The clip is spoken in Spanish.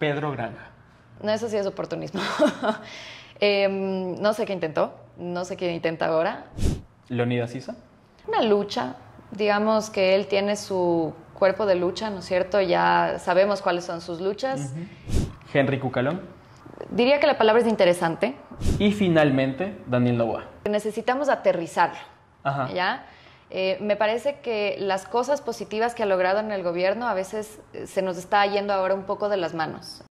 Pedro Granja. No, eso sí es oportunismo. Em, no sé qué intentó, no sé qué intenta ahora. ¿Leonidas Isa? Una lucha. Digamos que él tiene su cuerpo de lucha, ¿no es cierto? Ya sabemos cuáles son sus luchas. Henry Cucalón. Diría que la palabra es interesante. Y finalmente, Daniel Novoa. Necesitamos aterrizarlo. Ajá. Eh, me parece que las cosas positivas que ha logrado en el gobierno a veces eh, se nos está yendo ahora un poco de las manos.